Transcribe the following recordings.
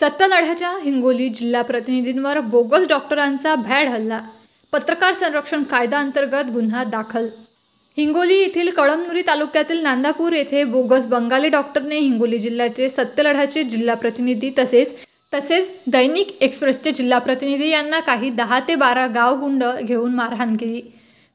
सत्तलढ्याच्या हिंगोली जिल्हा प्रतिनिधींवर बोगस डॉक्टरांचा भॅड हल्ला पत्रकार संरक्षण कायदा अंतर्गत गुन्हा दाखल हिंगोली येथील कळमनुरी तालुक्यातील नांदापूर येथे बोगस बंगाली डॉक्टरने हिंगोली जिल्ह्याचे सत्तलढ्याचे जिल्हा प्रतिनिधी तसेच तसेच दैनिक एक्सप्रेसचे जिल्हा प्रतिनिधी यांना काही दहा ते बारा गुंड घेऊन मारहाण केली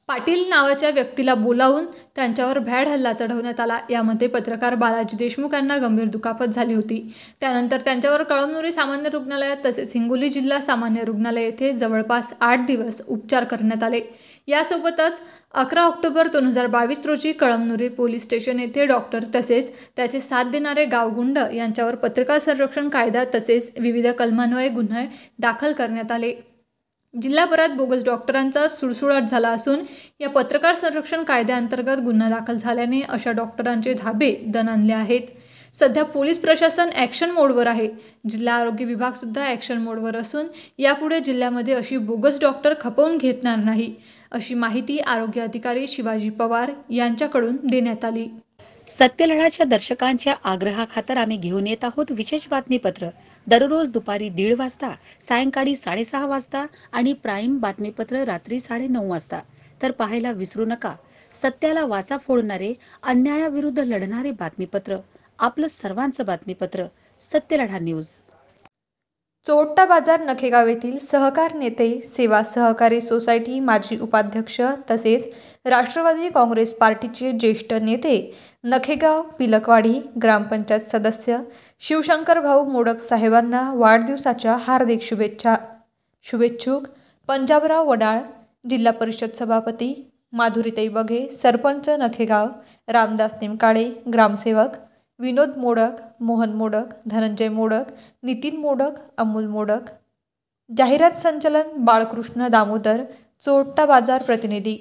पाटील नावाच्या व्यक्तीला बोलावून त्यांच्यावर भॅड हल्ला चढवण्यात आला यामध्ये पत्रकार बालाजी देशमुख यांना गंभीर दुखापत झाली होती त्यानंतर त्यांच्यावर कळमनुरी सामान्य रुग्णालयात तसेच हिंगोली जिल्हा सामान्य रुग्णालय येथे जवळपास आठ दिवस उपचार करण्यात आले यासोबतच अकरा ऑक्टोबर दोन हजार बावीस रोजी कळमनुरी पोलीस स्टेशन येथे डॉक्टर तसेच त्याचे साथ देणारे गावगुंड यांच्यावर पत्रकार संरक्षण कायदा तसेच विविध कलमान्वये गुन्हे दाखल करण्यात आले जिल्हाभरात बोगस डॉक्टरांचा सुळसुळाट झाला असून या पत्रकार संरक्षण कायद्याअंतर्गत गुन्हा दाखल झाल्याने अशा डॉक्टरांचे धाबे दणानले आहेत सध्या पोलीस प्रशासन ॲक्शन मोडवर आहे जिल्हा आरोग्य विभागसुद्धा ॲक्शन मोडवर असून यापुढे जिल्ह्यामध्ये अशी बोगस डॉक्टर खपवून घेतणार नाही अशी माहिती आरोग्य अधिकारी शिवाजी पवार यांच्याकडून देण्यात आली सत्यलढाच्या दर्शकांच्या आग्रहाखातर आम्ही घेऊन येत आहोत विशेष बातमीपत्र दररोज दुपारी दीड वाजता सायंकाळी साडेसहा वाजता आणि प्राईम बातमीपत्र रात्री नऊ वाजता तर पाहायला विसरू नका सत्याला वाचा फोडणारे अन्यायाविरुद्ध लढणारे बातमीपत्र आपलं सर्वांचं बातमीपत्र सत्यलढा न्यूज चोट्टा बाजार नखेगाव येथील सहकार नेते सेवा सहकारी सोसायटी माजी उपाध्यक्ष तसेच राष्ट्रवादी काँग्रेस पार्टीचे ज्येष्ठ नेते नखेगाव पिलकवाडी ग्रामपंचायत सदस्य शिवशंकर भाऊ मोडक साहेबांना वाढदिवसाच्या हार्दिक शुभेच्छा शुभेच्छुक पंजाबराव वडाळ जिल्हा परिषद सभापती माधुरीताई बघे सरपंच नखेगाव रामदास निमकाळे ग्रामसेवक विनोद मोडक मोहन मोडक धनंजय मोडक नितीन मोडक अमोल मोडक जाहिरात संचलन बाळकृष्ण दामोदर चोरटा बाजार प्रतिनिधी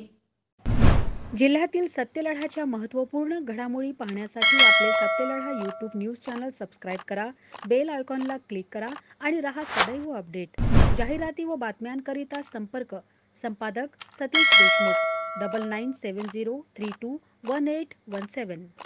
जिल्ह्यातील सत्यलढाच्या महत्त्वपूर्ण घडामोडी पाहण्यासाठी आपले Satyaladha YouTube news channel subscribe करा बेल आयकॉनला क्लिक करा आणि रहा सदैव अपडेट जाहिराती व बातम्यांकरिता संपर्क संपादक Satish Deshmukh double nine seven zero three two one eight one सेवन